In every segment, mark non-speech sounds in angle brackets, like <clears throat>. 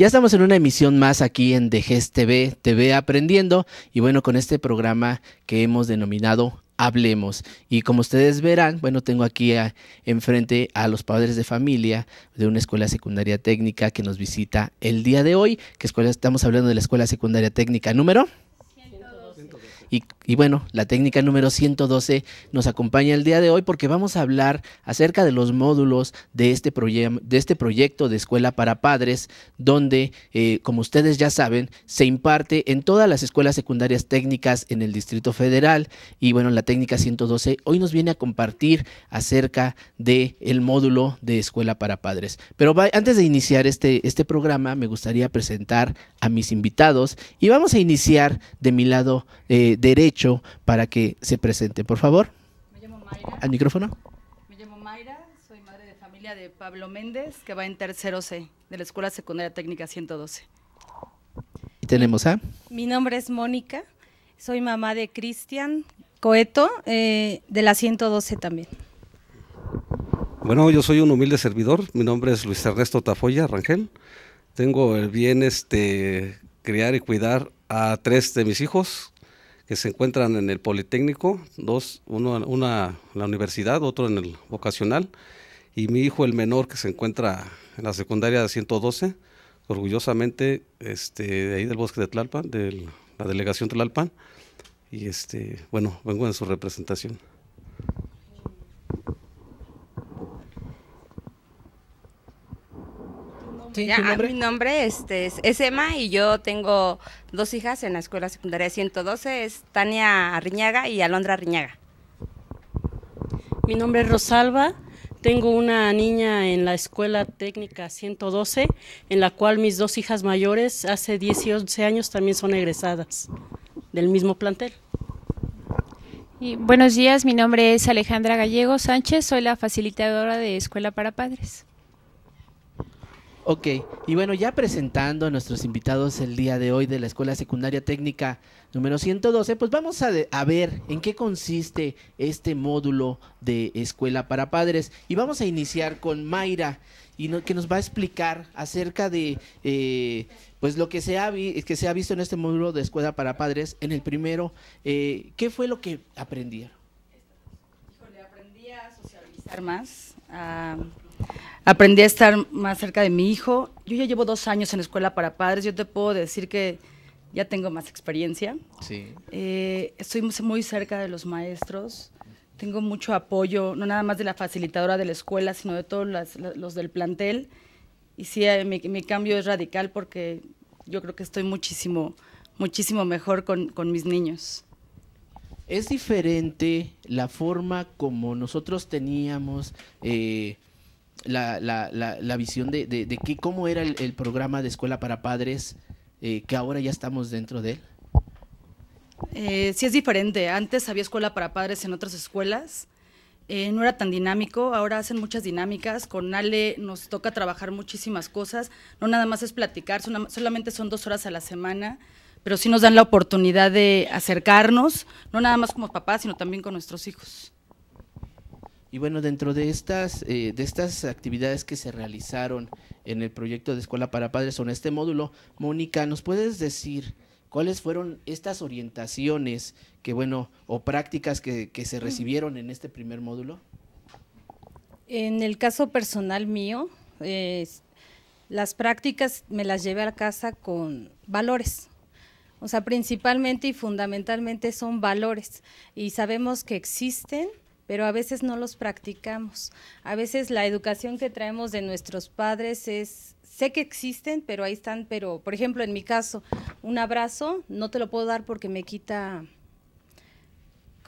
Ya estamos en una emisión más aquí en DGES TV, TV Aprendiendo, y bueno, con este programa que hemos denominado Hablemos. Y como ustedes verán, bueno, tengo aquí enfrente a los padres de familia de una escuela secundaria técnica que nos visita el día de hoy, ¿Qué escuela, estamos hablando de la escuela secundaria técnica número y, bueno, la técnica número 112 nos acompaña el día de hoy porque vamos a hablar acerca de los módulos de este, de este proyecto de escuela para padres, donde, eh, como ustedes ya saben, se imparte en todas las escuelas secundarias técnicas en el Distrito Federal. Y bueno, la técnica 112 hoy nos viene a compartir acerca del el módulo de escuela para padres. Pero antes de iniciar este, este programa, me gustaría presentar a mis invitados y vamos a iniciar de mi lado. Eh, derecho para que se presente. Por favor, Me llamo Mayra. al micrófono. Me llamo Mayra, soy madre de familia de Pablo Méndez, que va en tercero C de la Escuela Secundaria Técnica 112. Y tenemos a... Mi nombre es Mónica, soy mamá de Cristian Coeto, eh, de la 112 también. Bueno, yo soy un humilde servidor. Mi nombre es Luis Ernesto Tafoya Rangel. Tengo el bien este, criar y cuidar a tres de mis hijos, que se encuentran en el Politécnico, dos, uno, una en la universidad, otro en el vocacional, y mi hijo el menor que se encuentra en la secundaria de 112, orgullosamente este, de ahí del bosque de Tlalpan, de la delegación Tlalpan, y este, bueno, vengo en su representación. Ah, mi nombre este, es, Emma y yo tengo dos hijas en la escuela secundaria 112, es Tania Arriñaga y Alondra Arriñaga. Mi nombre es Rosalba, tengo una niña en la escuela técnica 112, en la cual mis dos hijas mayores hace 18 11 años también son egresadas del mismo plantel. buenos días, mi nombre es Alejandra Gallego Sánchez, soy la facilitadora de Escuela para Padres. Ok, y bueno, ya presentando a nuestros invitados el día de hoy de la Escuela Secundaria Técnica número 112, pues vamos a, ver en qué consiste este módulo de Escuela para Padres. Y vamos a iniciar con Mayra, y que nos va a explicar acerca de eh, pues lo que se, ha que se ha visto en este módulo de Escuela para Padres, en el primero, eh, ¿qué fue lo que aprendieron? Híjole, aprendí a socializar más, Aprendí a estar más cerca de mi hijo. Yo ya llevo dos años en escuela para padres. Yo te puedo decir que ya tengo más experiencia. Sí. Eh, estoy muy cerca de los maestros. Tengo mucho apoyo, no nada más de la facilitadora de la escuela, sino de todos los, del plantel. Y sí, eh, mi, cambio es radical porque yo creo que estoy muchísimo, muchísimo mejor con, mis niños. Es diferente la forma como nosotros teníamos eh, la, la, la, visión de, de, cómo era el, programa de escuela para padres eh, que ahora ya estamos dentro de él? Eh, sí es diferente. Antes había escuela para padres en otras escuelas. Eh, no era tan dinámico, ahora hacen muchas dinámicas, con Ale nos toca trabajar muchísimas cosas, no nada más es platicar, solamente son dos horas a la semana, pero sí nos dan la oportunidad de acercarnos, no nada más como papás, sino también con nuestros hijos. Y bueno, dentro de estas, eh, de estas actividades que se realizaron en el proyecto de Escuela para Padres o en este módulo, Mónica, ¿nos puedes decir cuáles fueron estas orientaciones que, bueno, o prácticas que, se recibieron en este primer módulo? En el caso personal mío, las prácticas me las llevé a casa con valores. O sea, principalmente y fundamentalmente son valores. Y sabemos que existen pero a veces no los practicamos. A veces la educación que traemos de nuestros padres es, sé que existen, pero ahí están, pero por ejemplo en mi caso, un abrazo no te lo puedo dar porque me quita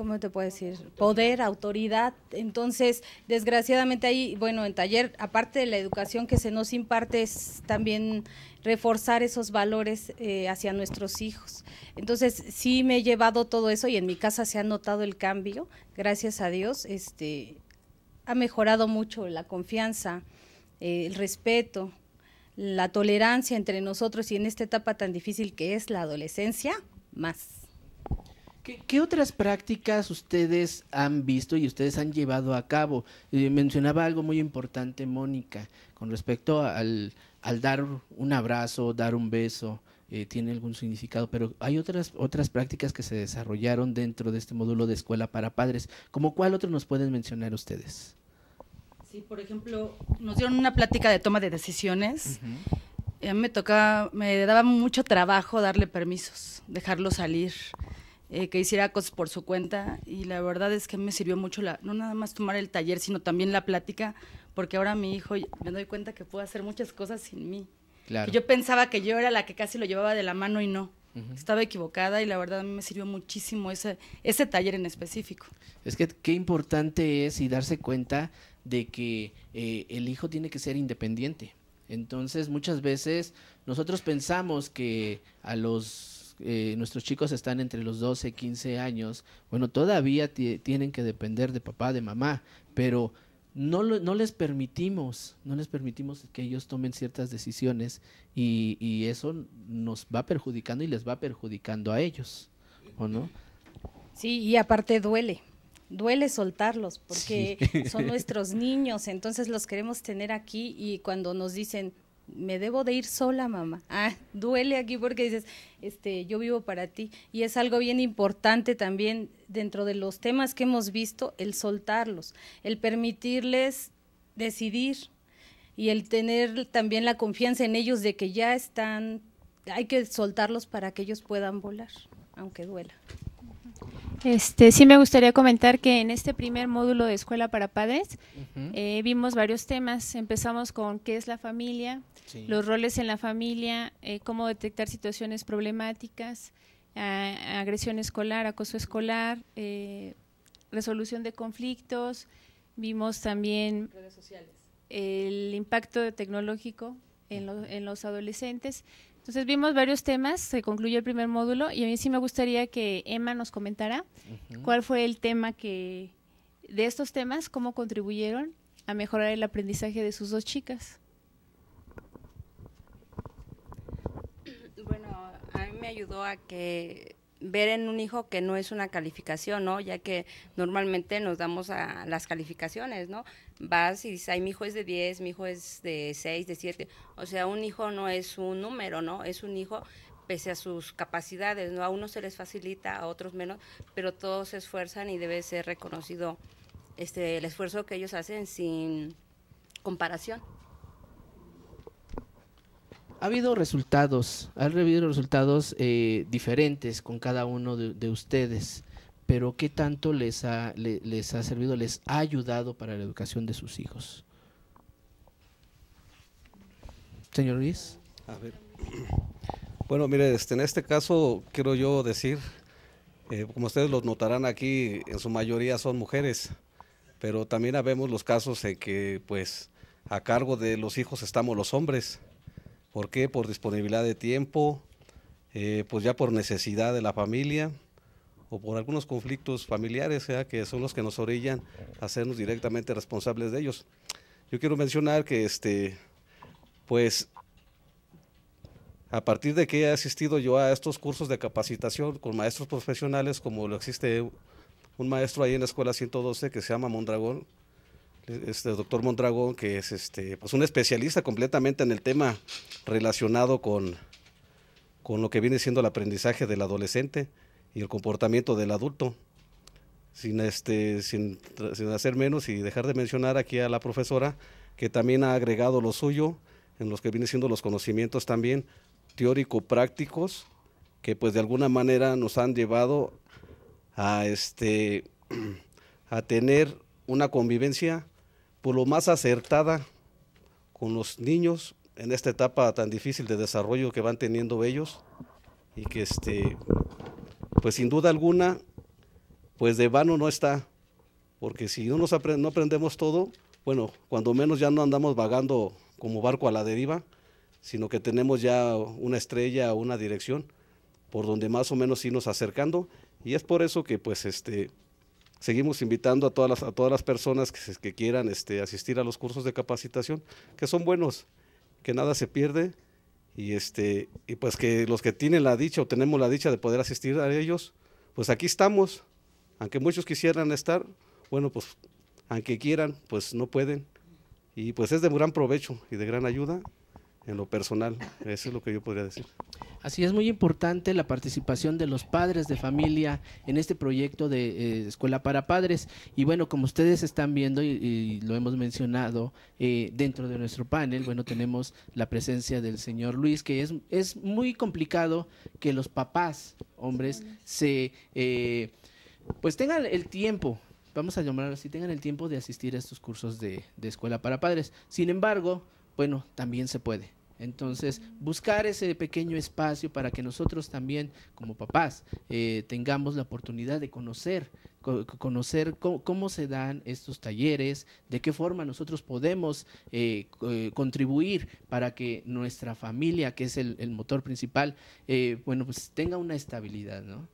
¿cómo te puedo decir? Poder, autoridad. Entonces, desgraciadamente ahí, bueno, en taller, aparte de la educación que se nos imparte, es también reforzar esos valores eh, hacia nuestros hijos. Entonces, sí me he llevado todo eso y en mi casa se ha notado el cambio, gracias a Dios, este, ha mejorado mucho la confianza, eh, el respeto, la tolerancia entre nosotros y en esta etapa tan difícil que es la adolescencia, más. ¿Qué, otras prácticas ustedes han visto y ustedes han llevado a cabo? mencionaba algo muy importante, Mónica, con respecto al, dar un abrazo, dar un beso, eh, tiene algún significado, pero hay otras, otras prácticas que se desarrollaron dentro de este módulo de escuela para padres. ¿Cómo cuál otro nos pueden mencionar ustedes? Sí, por ejemplo, nos dieron una plática de toma de decisiones. a mí me tocaba, me daba mucho trabajo darle permisos, dejarlo salir. Eh, que hiciera cosas por su cuenta y la verdad es que me sirvió mucho la, no nada más tomar el taller, sino también la plática, porque ahora mi hijo me doy cuenta que puede hacer muchas cosas sin mí. Yo pensaba que yo era la que casi lo llevaba de la mano y no. Estaba equivocada y la verdad a me sirvió muchísimo ese, ese taller en específico. Es que qué importante es y darse cuenta de que eh, el hijo tiene que ser independiente. Entonces muchas veces nosotros pensamos que a los eh, nuestros chicos están entre los 12, y 15 años, bueno, todavía tienen que depender de papá, de mamá, pero no, no les permitimos, no les permitimos que ellos tomen ciertas decisiones y, eso nos va perjudicando y les va perjudicando a ellos, ¿o no? Sí, y aparte duele, duele soltarlos porque son <laughs> nuestros niños, entonces los queremos tener aquí y cuando nos dicen, me debo de ir sola, mamá. Ah, duele aquí porque dices, este, yo vivo para ti. Y es algo bien importante también dentro de los temas que hemos visto, el soltarlos, el permitirles decidir y el tener también la confianza en ellos de que ya están, hay que soltarlos para que ellos puedan volar, aunque duela. Este, sí me gustaría comentar que en este primer módulo de Escuela para Padres eh, vimos varios temas. Empezamos con qué es la familia, los roles en la familia, eh, cómo detectar situaciones problemáticas, agresión escolar, acoso escolar, eh, resolución de conflictos. Vimos también el impacto tecnológico en los adolescentes entonces vimos varios temas, se concluyó el primer módulo y a mí sí me gustaría que Emma nos comentara cuál fue el tema que, de estos temas, cómo contribuyeron a mejorar el aprendizaje de sus dos chicas. Bueno, a mí me ayudó a que ver en un hijo que no es una calificación, ¿no? Ya que normalmente nos damos a las calificaciones, ¿no? Vas y dices, mi hijo es de 10, mi hijo es de 6, de 7. O sea, un hijo no es un número, ¿no? Es un hijo pese a sus capacidades, ¿no? A unos se les facilita, a otros menos, pero todos se esfuerzan y debe ser reconocido este, el esfuerzo que ellos hacen sin comparación ha habido resultados, ha habido resultados eh, diferentes con cada uno de, ustedes, pero ¿qué tanto les ha, les ha servido, les ha ayudado para la educación de sus hijos? Señor Luis. Bueno, mire, este, en este caso quiero yo decir, eh, como ustedes los notarán aquí, en su mayoría son mujeres, pero también habemos los casos en que pues a cargo de los hijos estamos los hombres ¿Por qué? Por disponibilidad de tiempo, eh, pues ya por necesidad de la familia o por algunos conflictos familiares que son los que nos orillan a hacernos directamente responsables de ellos. Yo quiero mencionar que este, pues a partir de que he asistido yo a estos cursos de capacitación con maestros profesionales, como lo existe un maestro ahí en la escuela 112 que se llama Mondragón, este doctor Mondragón, que es este, pues, un especialista completamente en el tema relacionado con, con lo que viene siendo el aprendizaje del adolescente y el comportamiento del adulto. Sin, este, sin, hacer menos y dejar de mencionar aquí a la profesora, que también ha agregado lo suyo, en los que viene siendo los conocimientos también teórico-prácticos, que pues de alguna manera nos han llevado a, este, <clears throat> a tener una convivencia por pues, lo más acertada con los niños en esta etapa tan difícil de desarrollo que van teniendo ellos y que este pues sin duda alguna pues de vano no está porque si no nos no aprendemos todo bueno cuando menos ya no andamos vagando como barco a la deriva sino que tenemos ya una estrella una dirección por donde más o menos irnos acercando y es por eso que pues este Seguimos invitando a todas las, a todas las personas que, quieran este, asistir a los cursos de capacitación, que son buenos, que nada se pierde y, este, y pues que los que tienen la dicha o tenemos la dicha de poder asistir a ellos, pues aquí estamos. Aunque muchos quisieran estar, bueno, pues aunque quieran, pues no pueden. Y pues es de gran provecho y de gran ayuda en lo personal. Eso es lo que yo podría decir. Así es muy importante la participación de los padres de familia en este proyecto de eh, Escuela para Padres. Y bueno, como ustedes están viendo y, lo hemos mencionado eh, dentro de nuestro panel, bueno, tenemos la presencia del señor Luis, que es, es muy complicado que los papás, hombres, se... Eh, pues tengan el tiempo vamos a llamarlo así, tengan el tiempo de asistir a estos cursos de, de, escuela para padres. Sin embargo, bueno, también se puede. Entonces, buscar ese pequeño espacio para que nosotros también, como papás, eh, tengamos la oportunidad de conocer conocer cómo, se dan estos talleres, de qué forma nosotros podemos eh, eh, contribuir para que nuestra familia, que es el, motor principal, bueno, pues tenga una estabilidad, ¿no?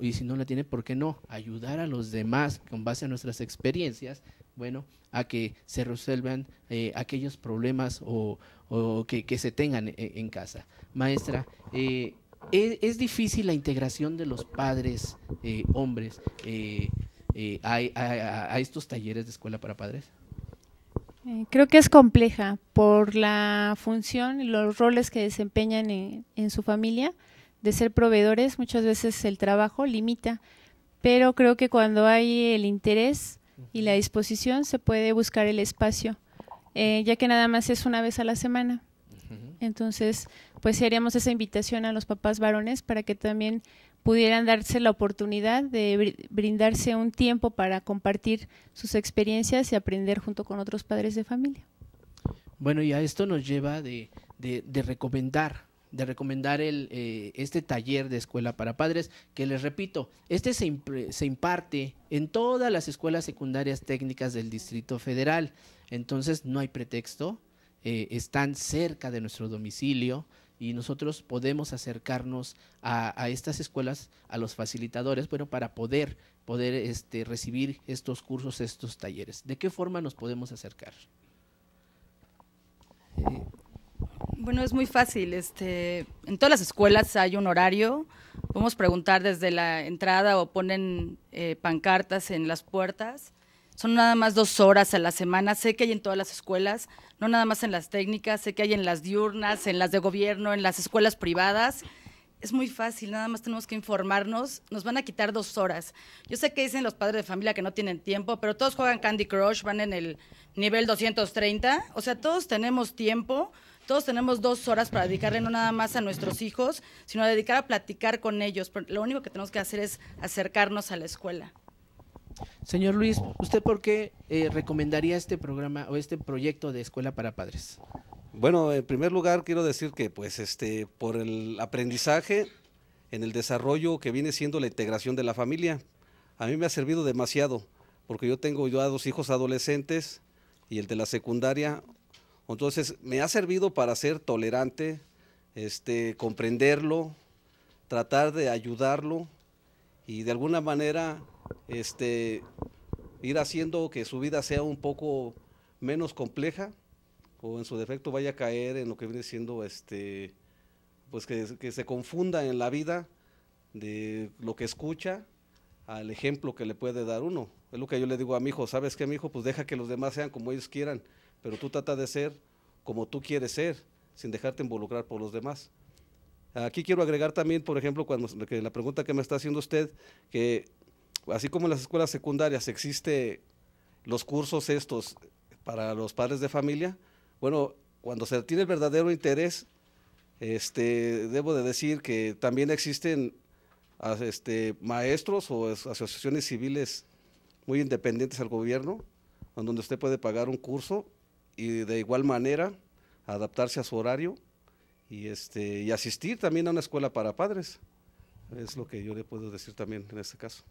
y si no la tiene, ¿por qué no? Ayudar a los demás con base a nuestras experiencias, bueno, a que se resuelvan eh, aquellos problemas o, que, se tengan eh, en, casa. Maestra, eh, es, difícil la integración de los padres hombres a, estos talleres de escuela para padres. Creo que es compleja por la función y los roles que desempeñan en su familia de ser proveedores, muchas veces el trabajo limita, pero creo que cuando hay el interés y la disposición se puede buscar el espacio, eh, ya que nada más es una vez a la semana. Entonces, pues haríamos esa invitación a los papás varones para que también pudieran darse la oportunidad de brindarse un tiempo para compartir sus experiencias y aprender junto con otros padres de familia. Bueno, y a esto nos lleva de, de, de recomendar de recomendar el, eh, este taller de escuela para padres, que les repito, este se, imparte en todas las escuelas secundarias técnicas del Distrito Federal. Entonces no hay pretexto, eh, están cerca de nuestro domicilio y nosotros podemos acercarnos a, estas escuelas, a los facilitadores, bueno, para poder, poder este, recibir estos cursos, estos talleres. ¿De qué forma nos podemos acercar? Eh, bueno, es muy fácil. Este, en todas las escuelas hay un horario. Podemos preguntar desde la entrada o ponen eh, pancartas en las puertas. Son nada más dos horas a la semana. Sé que hay en todas las escuelas, no nada más en las técnicas, sé que hay en las diurnas, en las de gobierno, en las escuelas privadas. Es muy fácil, nada más tenemos que informarnos. Nos van a quitar dos horas. Yo sé que dicen los padres de familia que no tienen tiempo, pero todos juegan Candy Crush, van en el nivel 230. O sea, todos tenemos tiempo todos tenemos dos horas para dedicarle no nada más a nuestros hijos, sino a dedicar a platicar con ellos. lo único que tenemos que hacer es acercarnos a la escuela. Señor Luis, ¿usted por qué eh, recomendaría este programa o este proyecto de escuela para padres? Bueno, en primer lugar quiero decir que pues este por el aprendizaje en el desarrollo que viene siendo la integración de la familia. A mí me ha servido demasiado, porque yo tengo yo a dos hijos adolescentes y el de la secundaria, entonces, me ha servido para ser tolerante, este, comprenderlo, tratar de ayudarlo y de alguna manera este, ir haciendo que su vida sea un poco menos compleja o en su defecto vaya a caer en lo que viene siendo este pues que, que, se confunda en la vida de lo que escucha al ejemplo que le puede dar uno. Es lo que yo le digo a mi hijo, ¿sabes qué, mi hijo? Pues deja que los demás sean como ellos quieran pero tú trata de ser como tú quieres ser, sin dejarte involucrar por los demás. Aquí quiero agregar también, por ejemplo, cuando, la pregunta que me está haciendo usted, que así como en las escuelas secundarias existen los cursos estos para los padres de familia, bueno, cuando se tiene el verdadero interés, este, debo de decir que también existen este, maestros o asociaciones civiles muy independientes al gobierno, donde usted puede pagar un curso y de igual manera adaptarse a su horario y, este, y asistir también a una escuela para padres. Es lo que yo le puedo decir también en este caso.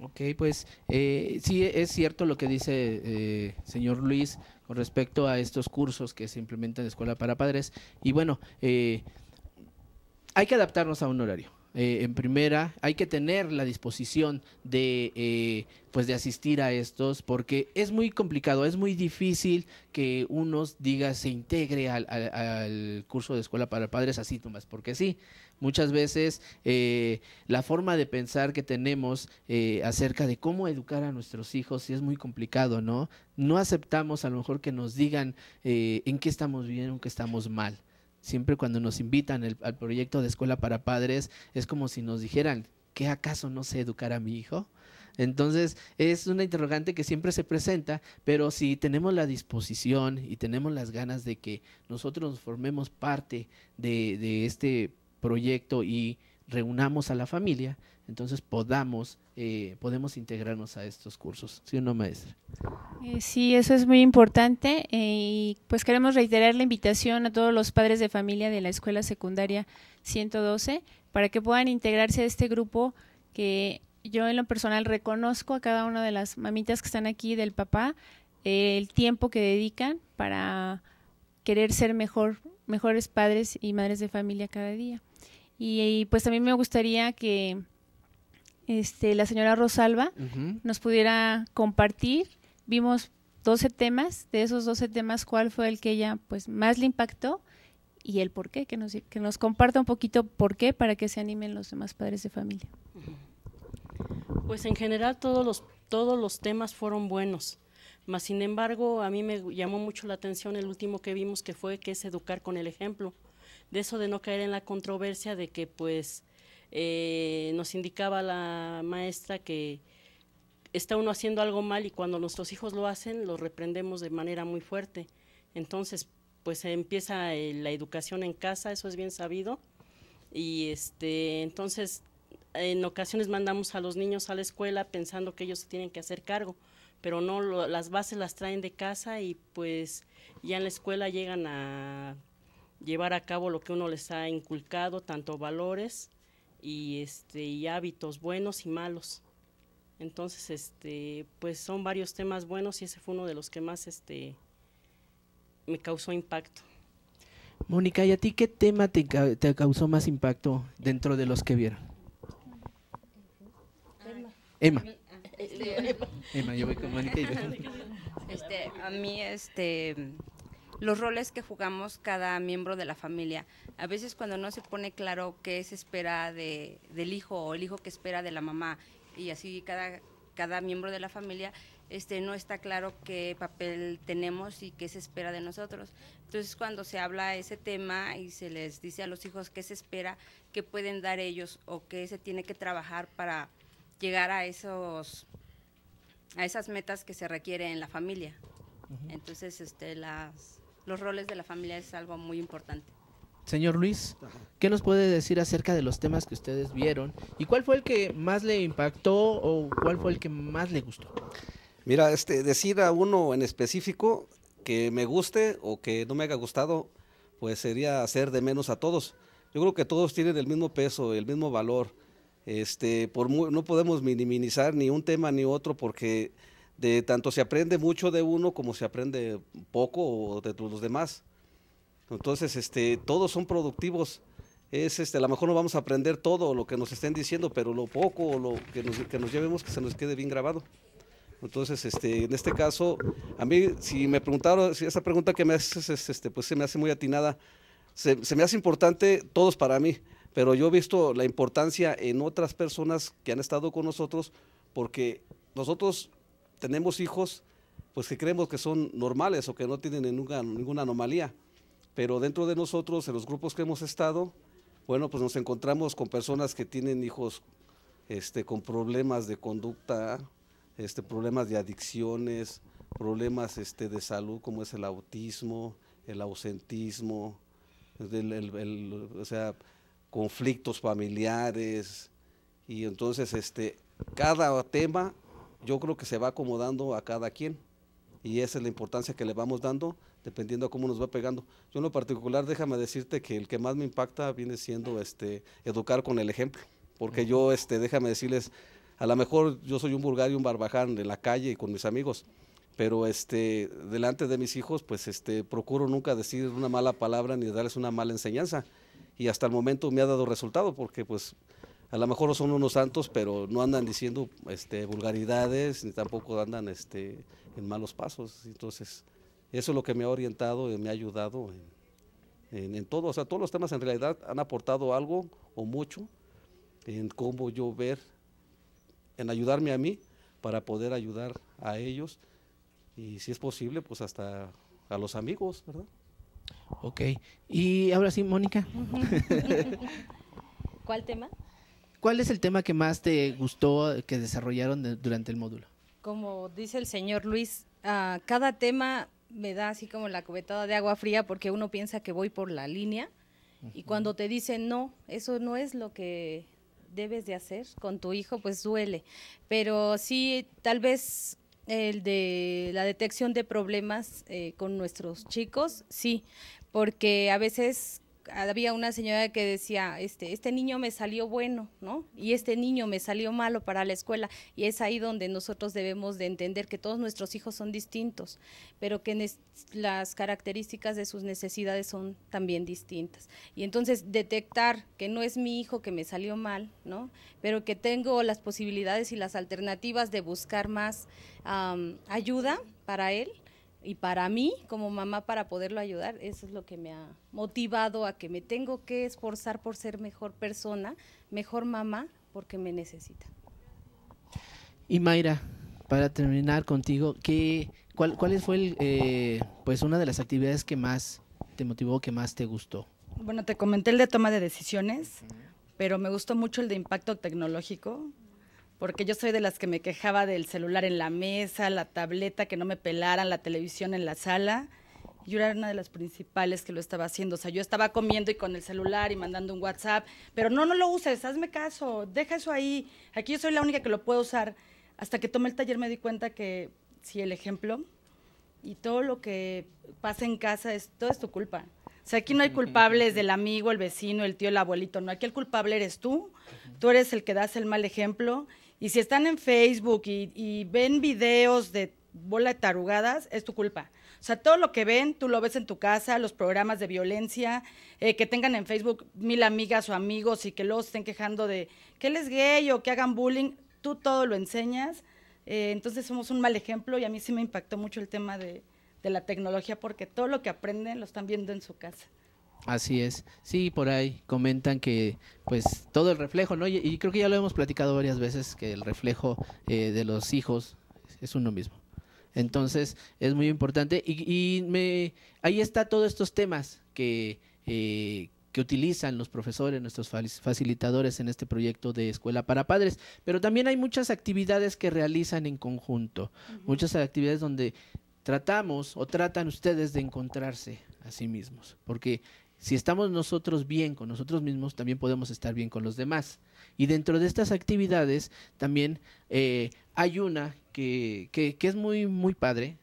Ok, pues eh, sí es cierto lo que dice eh, señor Luis con respecto a estos cursos que se implementan en Escuela para Padres. Y bueno, eh, hay que adaptarnos a un horario. Eh, en primera, hay que tener la disposición de, eh, pues de asistir a estos, porque es muy complicado, es muy difícil que uno diga se integre al, al, curso de escuela para padres así nomás, porque sí, muchas veces eh, la forma de pensar que tenemos acerca de cómo educar a nuestros hijos es muy complicado, ¿no? No aceptamos a lo mejor que nos digan en qué estamos bien o en qué estamos mal. Siempre cuando nos invitan al proyecto de escuela para padres, es como si nos dijeran, ¿qué acaso no sé educar a mi hijo? Entonces, es una interrogante que siempre se presenta, pero si tenemos la disposición y tenemos las ganas de que nosotros formemos parte de este proyecto y reunamos a la familia, entonces podamos, eh, podemos integrarnos a estos cursos. ¿Sí o no, maestra? Eh, sí, eso es muy importante eh, y pues queremos reiterar la invitación a todos los padres de familia de la Escuela Secundaria 112 para que puedan integrarse a este grupo que yo en lo personal reconozco a cada una de las mamitas que están aquí del papá el tiempo que dedican para querer ser mejor, mejores padres y madres de familia cada día. y pues también me gustaría que este, la señora Rosalba nos pudiera compartir. Vimos 12 temas, de esos 12 temas, ¿cuál fue el que ella pues, más le impactó? Y el por qué, que nos, que nos comparta un poquito por qué para que se animen los demás padres de familia. Pues en general todos los, todos los temas fueron buenos. Mas, sin embargo, a mí me llamó mucho la atención el último que vimos que fue que es educar con el ejemplo. De eso de no caer en la controversia de que pues eh, nos indicaba la maestra que está uno haciendo algo mal y cuando nuestros hijos lo hacen, los reprendemos de manera muy fuerte. Entonces, pues empieza eh, la educación en casa, eso es bien sabido. Y este, entonces, en ocasiones mandamos a los niños a la escuela pensando que ellos se tienen que hacer cargo, pero no, las bases las traen de casa y pues ya en la escuela llegan a llevar a cabo lo que uno les ha inculcado, tanto valores y, este, y hábitos buenos y malos. Entonces, este, pues son varios temas buenos y ese fue uno de los que más este, me causó impacto. Mónica, ¿y a ti qué tema te, te, causó más impacto dentro de los que vieron? Emma. Emma, yo voy con Mónica. Este, a mí, este, los roles que jugamos cada miembro de la familia. A veces cuando no se pone claro qué se espera de, del hijo o el hijo que espera de la mamá y así cada, cada miembro de la familia, este, no está claro qué papel tenemos y qué se espera de nosotros. Entonces, cuando se habla ese tema y se les dice a los hijos qué se espera, qué pueden dar ellos o qué se tiene que trabajar para llegar a esos a esas metas que se requieren en la familia. Entonces, este, las los roles de la familia es algo muy importante. Señor Luis, ¿qué nos puede decir acerca de los temas que ustedes vieron? ¿Y cuál fue el que más le impactó o cuál fue el que más le gustó? Mira, este, decir a uno en específico que me guste o que no me haya gustado, pues sería hacer de menos a todos. Yo creo que todos tienen el mismo peso, el mismo valor. Este, por no podemos minimizar ni un tema ni otro porque de tanto se aprende mucho de uno como se aprende poco de los demás. Entonces, este, todos son productivos. Es, este, a lo mejor no vamos a aprender todo lo que nos estén diciendo, pero lo poco o lo que nos, que nos llevemos que se nos quede bien grabado. Entonces, este, en este caso, a mí, si me preguntaron, si esa pregunta que me haces, este, pues se me hace muy atinada. Se, se, me hace importante todos para mí, pero yo he visto la importancia en otras personas que han estado con nosotros, porque nosotros tenemos hijos pues que creemos que son normales o que no tienen ninguna, ninguna anomalía. Pero dentro de nosotros, en los grupos que hemos estado, bueno, pues nos encontramos con personas que tienen hijos este, con problemas de conducta, este, problemas de adicciones, problemas este, de salud como es el autismo, el ausentismo, o sea, conflictos familiares. Y entonces este, cada tema yo creo que se va acomodando a cada quien y esa es la importancia que le vamos dando dependiendo a cómo nos va pegando. Yo en lo particular déjame decirte que el que más me impacta viene siendo este educar con el ejemplo, porque yo este déjame decirles a lo mejor yo soy un vulgar y un barbaján en la calle y con mis amigos, pero este delante de mis hijos pues este procuro nunca decir una mala palabra ni darles una mala enseñanza y hasta el momento me ha dado resultado porque pues a lo mejor son unos santos, pero no andan diciendo este, vulgaridades, ni tampoco andan este, en malos pasos. Entonces, eso es lo que me ha orientado y me ha ayudado en, en todo. O sea, todos los temas en realidad han aportado algo o mucho en cómo yo ver, en ayudarme a mí para poder ayudar a ellos y si es posible, pues hasta a los amigos, ¿verdad? Ok. Y ahora sí, Mónica. <laughs> ¿Cuál tema? ¿Cuál es el tema que más te gustó que desarrollaron durante el módulo? Como dice el señor Luis, ah, cada tema me da así como la cubetada de agua fría porque uno piensa que voy por la línea y cuando te dicen no, eso no es lo que debes de hacer con tu hijo, pues duele. Pero sí, tal vez el de la detección de problemas eh, con nuestros chicos, sí, porque a veces había una señora que decía, este, este niño me salió bueno, ¿no? Y este niño me salió malo para la escuela. Y es ahí donde nosotros debemos de entender que todos nuestros hijos son distintos, pero que las características de sus necesidades son también distintas. Y entonces detectar que no es mi hijo que me salió mal, ¿no? Pero que tengo las posibilidades y las alternativas de buscar más ayuda para él y para mí como mamá para poderlo ayudar, eso es lo que me ha motivado a que me tengo que esforzar por ser mejor persona, mejor mamá, porque me necesita. Y Mayra, para terminar contigo, ¿qué, cuál, fue el, eh, pues una de las actividades que más te motivó, que más te gustó? Bueno, te comenté el de toma de decisiones, pero me gustó mucho el de impacto tecnológico, porque yo soy de las que me quejaba del celular en la mesa, la tableta, que no me pelaran, la televisión en la sala. Yo era una de las principales que lo estaba haciendo. O sea, yo estaba comiendo y con el celular y mandando un WhatsApp, pero no, no lo uses, hazme caso, deja eso ahí. Aquí yo soy la única que lo puedo usar. Hasta que tomé el taller me di cuenta que sí, el ejemplo y todo lo que pasa en casa es todo es tu culpa. O sea, aquí no hay culpables del amigo, el vecino, el tío, el abuelito, no, aquí el culpable eres tú. Tú eres el que das el mal ejemplo y si están en Facebook y, ven videos de bola de tarugadas, es tu culpa. O sea, todo lo que ven, tú lo ves en tu casa, los programas de violencia, eh, que tengan en Facebook mil amigas o amigos y que luego estén quejando de que él es gay o que hagan bullying, tú todo lo enseñas. Eh, entonces somos un mal ejemplo y a mí sí me impactó mucho el tema de la tecnología porque todo lo que aprenden lo están viendo en su casa. Así es. Sí, por ahí comentan que pues todo el reflejo, ¿no? Y, creo que ya lo hemos platicado varias veces, que el reflejo eh, de los hijos es uno mismo. Entonces es muy importante. Y, y me, ahí está todos estos temas que, eh, utilizan los profesores, nuestros facilitadores en este proyecto de escuela para padres. Pero también hay muchas actividades que realizan en conjunto, muchas actividades donde tratamos o tratan ustedes de encontrarse a sí mismos, porque si estamos nosotros bien con nosotros mismos, también podemos estar bien con los demás. Y dentro de estas actividades también eh, hay una que, es muy, muy padre,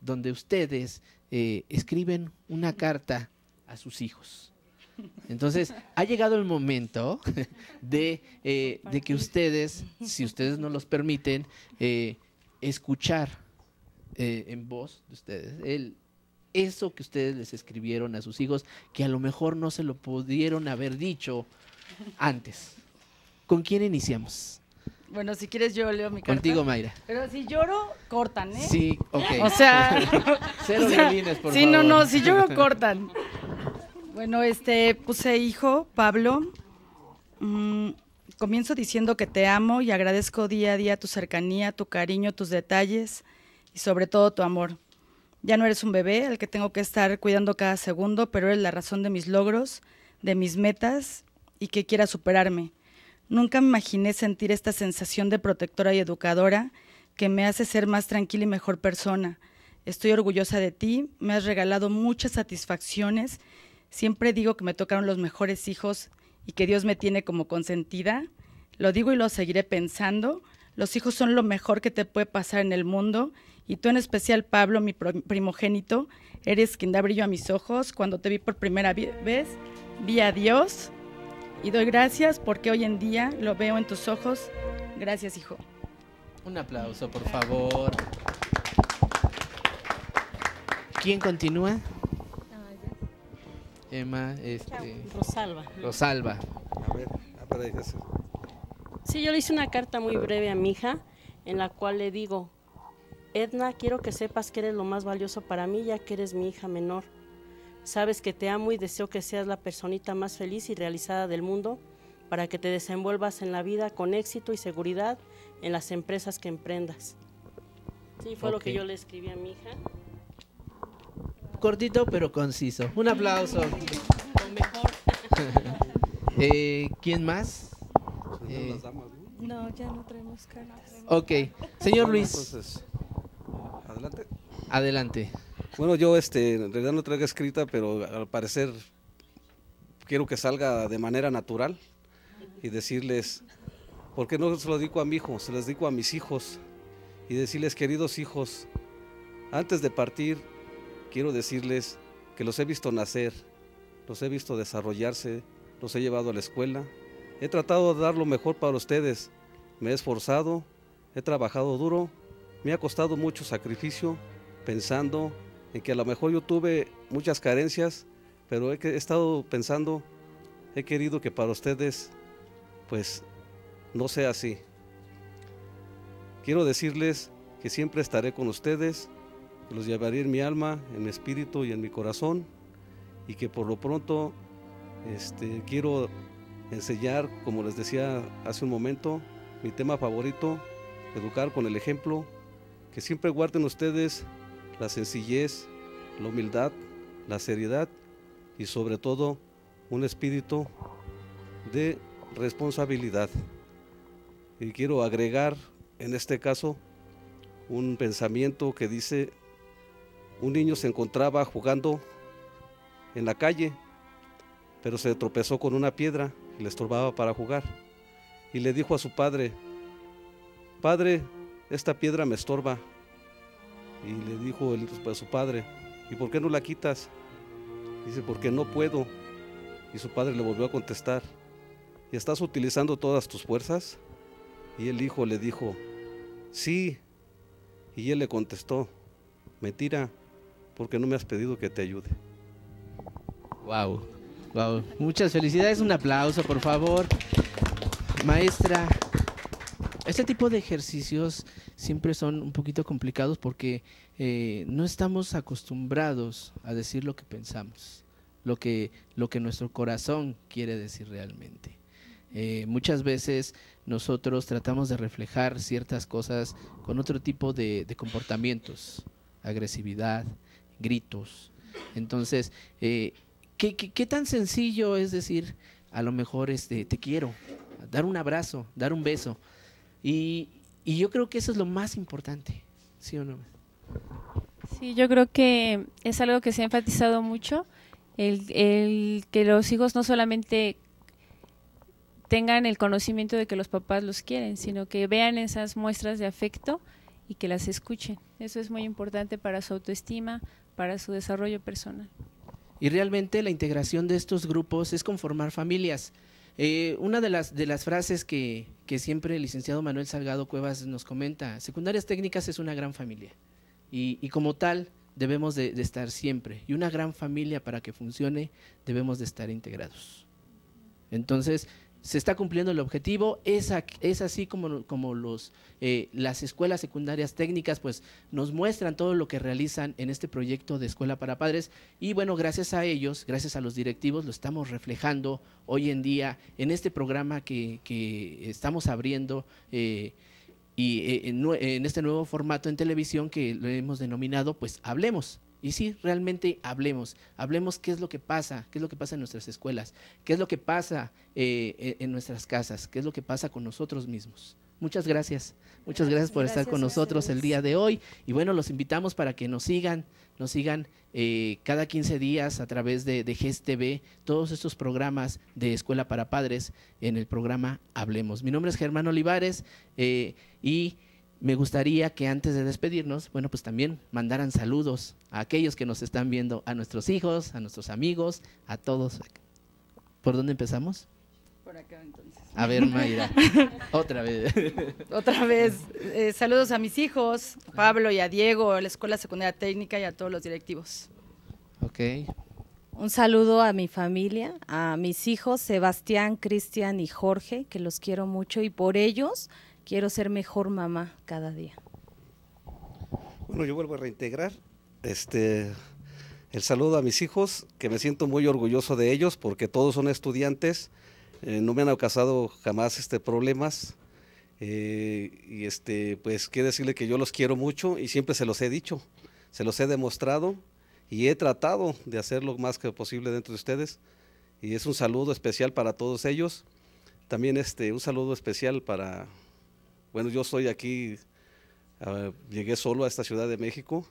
donde ustedes eh, escriben una carta a sus hijos. Entonces, ha llegado el momento <laughs> de, eh, de que ustedes, si ustedes no los permiten, escuchar en voz de ustedes el, eso que ustedes les escribieron a sus hijos, que a lo mejor no se lo pudieron haber dicho antes. ¿Con quién iniciamos? Bueno, si quieres yo leo mi carta. Contigo, Mayra. Pero si lloro, cortan, ¿eh? Sí, ok. O sea... <laughs> Cero por favor. Sí, no, no, si lloro, cortan. Bueno, este, puse hijo, Pablo. Mm, comienzo diciendo que te amo y agradezco día a día tu cercanía, tu cariño, tus detalles y sobre todo tu amor. Ya no eres un bebé al que tengo que estar cuidando cada segundo, pero eres la razón de mis logros, de mis metas y que quiera superarme. Nunca me imaginé sentir esta sensación de protectora y educadora que me hace ser más tranquila y mejor persona. Estoy orgullosa de ti, me has regalado muchas satisfacciones. Siempre digo que me tocaron los mejores hijos y que Dios me tiene como consentida. Lo digo y lo seguiré pensando. Los hijos son lo mejor que te puede pasar en el mundo y tú en especial, Pablo, mi primogénito, eres quien da brillo a mis ojos. Cuando te vi por primera vez, vi a Dios y doy gracias porque hoy en día lo veo en tus ojos. Gracias, hijo. Un aplauso, por favor. ¿Quién continúa? Emma, este... Rosalba. Rosalba. A ver, ah, Sí, yo le hice una carta muy breve a mi hija en la cual le digo, Edna, quiero que sepas que eres lo más valioso para mí ya que eres mi hija menor. Sabes que te amo y deseo que seas la personita más feliz y realizada del mundo para que te desenvuelvas en la vida con éxito y seguridad en las empresas que emprendas. Sí, fue lo que yo le escribí a mi hija. Cortito pero conciso. Un aplauso. <laughs> Eh, ¿Quién más? Pues eh, no, ya no traemos cartas. Ok. Señor Luis adelante. Bueno, yo este, en realidad no traigo escrita, pero al parecer quiero que salga de manera natural y decirles, porque no se lo digo a mi hijo, se lo digo a mis hijos y decirles, queridos hijos, antes de partir, quiero decirles que los he visto nacer, los he visto desarrollarse, los he llevado a la escuela, he tratado de dar lo mejor para ustedes, me he esforzado, he trabajado duro me ha costado mucho sacrificio pensando en que a lo mejor yo tuve muchas carencias, pero he, estado pensando, he querido que para ustedes pues no sea así. Quiero decirles que siempre estaré con ustedes, que los llevaré en mi alma, en mi espíritu y en mi corazón, y que por lo pronto este, quiero enseñar, como les decía hace un momento, mi tema favorito, educar con el ejemplo, que siempre guarden ustedes la sencillez, la humildad, la seriedad y sobre todo un espíritu de responsabilidad. Y quiero agregar en este caso un pensamiento que dice, un niño se encontraba jugando en la calle, pero se tropezó con una piedra y le estorbaba para jugar. Y le dijo a su padre, Padre, esta piedra me estorba. Y le dijo el, pues, a su padre, ¿y por qué no la quitas? Dice, porque no puedo. Y su padre le volvió a contestar, ¿y estás utilizando todas tus fuerzas? Y el hijo le dijo, sí. Y él le contestó, mentira, porque no me has pedido que te ayude. Wow, wow. Muchas felicidades, un aplauso, por favor. Maestra, este tipo de ejercicios siempre son un poquito complicados porque eh, no estamos acostumbrados a decir lo que pensamos, lo que, lo que nuestro corazón quiere decir realmente. Eh, muchas veces nosotros tratamos de reflejar ciertas cosas con otro tipo de, comportamientos, agresividad, gritos. Entonces, eh, ¿qué, tan sencillo es decir, a lo mejor este, te quiero, dar un abrazo, dar un beso? Y, yo creo que eso es lo más importante, ¿sí o no? Sí, yo creo que es algo que se ha enfatizado mucho, el, que los hijos no solamente tengan el conocimiento de que los papás los quieren, sino que vean esas muestras de afecto y que las escuchen. Eso es muy importante para su autoestima, para su desarrollo personal. Y realmente la integración de estos grupos es conformar familias. Eh, una de las, de las frases que, que siempre el licenciado Manuel Salgado Cuevas nos comenta, secundarias técnicas es una gran familia y, como tal debemos de, estar siempre y una gran familia para que funcione debemos de estar integrados. Entonces, se está cumpliendo el objetivo, es, así como, los, eh, las escuelas secundarias técnicas pues nos muestran todo lo que realizan en este proyecto de Escuela para Padres y bueno, gracias a ellos, gracias a los directivos, lo estamos reflejando hoy en día en este programa que, estamos abriendo. Eh, y eh, en, en este nuevo formato en televisión que lo hemos denominado pues Hablemos, y sí, realmente hablemos, hablemos qué es lo que pasa, qué es lo que pasa en nuestras escuelas, qué es lo que pasa eh, en nuestras casas, qué es lo que pasa con nosotros mismos. Muchas gracias, muchas gracias por estar con nosotros el día de hoy y bueno, los invitamos para que nos sigan, nos sigan eh, cada 15 días a través de, de e todos estos programas de Escuela para Padres en el programa Hablemos. Mi nombre es Germán Olivares eh, y me gustaría que antes de despedirnos, bueno, pues también mandaran saludos a aquellos que nos están viendo, a nuestros hijos, a nuestros amigos, a todos. ¿Por dónde empezamos? Por acá entonces. A ver, Mayra, <laughs> otra vez. otra vez, eh, saludos a mis hijos, a Pablo y a Diego, a la Escuela Secundaria Técnica y a todos los directivos. Ok. Un saludo a mi familia, a mis hijos, Sebastián, Cristian y Jorge, que los quiero mucho y por ellos quiero ser mejor mamá cada día. Bueno, yo vuelvo a reintegrar este el saludo a mis hijos, que me siento muy orgulloso de ellos porque todos son estudiantes, eh, no me han ocasionado jamás este problemas. Eh, y este, pues quiero decirle que yo los quiero mucho y siempre se los he dicho, se los he demostrado y he tratado de hacer lo más que posible dentro de ustedes. Y es un saludo especial para todos ellos. También este, un saludo especial para bueno, yo estoy aquí, ah, llegué solo a esta Ciudad de México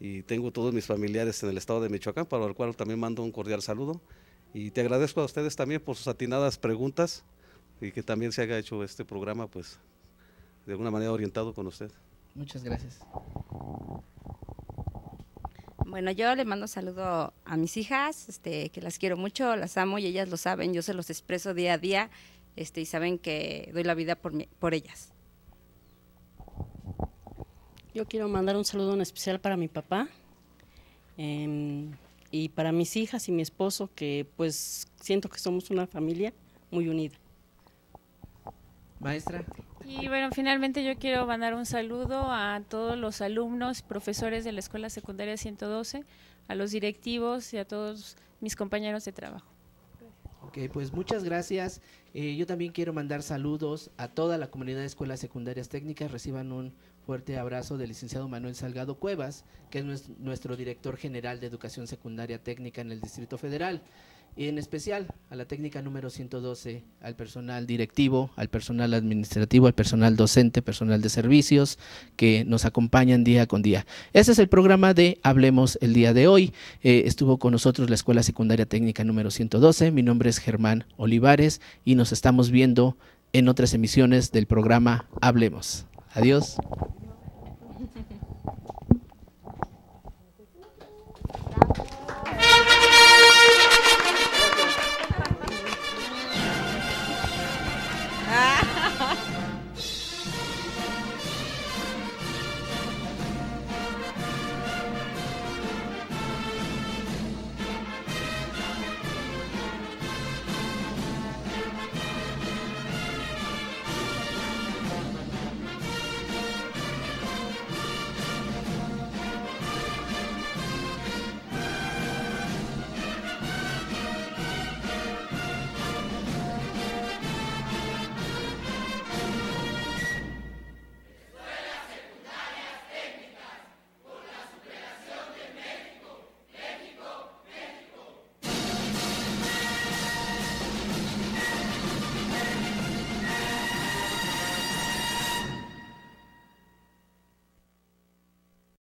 y tengo todos mis familiares en el estado de Michoacán, para lo cual también mando un cordial saludo. Y te agradezco a ustedes también por sus atinadas preguntas y que también se haya hecho este programa, pues, de alguna manera orientado con usted. Muchas gracias. Bueno, yo le mando saludo a mis hijas, este, que las quiero mucho, las amo y ellas lo saben, yo se los expreso día a día este, y saben que doy la vida por ellas. Yo quiero mandar un saludo en especial para mi papá em, y para mis hijas y mi esposo, que pues siento que somos una familia muy unida. Maestra. Y bueno, finalmente yo quiero mandar un saludo a todos los alumnos, profesores de la Escuela Secundaria 112, a los directivos y a todos mis compañeros de trabajo. Ok, pues muchas gracias. Eh, yo también quiero mandar saludos a toda la comunidad de escuelas secundarias técnicas. Reciban un, Fuerte abrazo del licenciado Manuel Salgado Cuevas, que es nuestro director general de Educación Secundaria Técnica en el Distrito Federal, y en especial a la técnica número 112, al personal directivo, al personal administrativo, al personal docente, personal de servicios, que nos acompañan día con día. Ese es el programa de Hablemos el día de hoy. Eh, estuvo con nosotros la Escuela Secundaria Técnica número 112. Mi nombre es Germán Olivares y nos estamos viendo en otras emisiones del programa Hablemos. Adiós.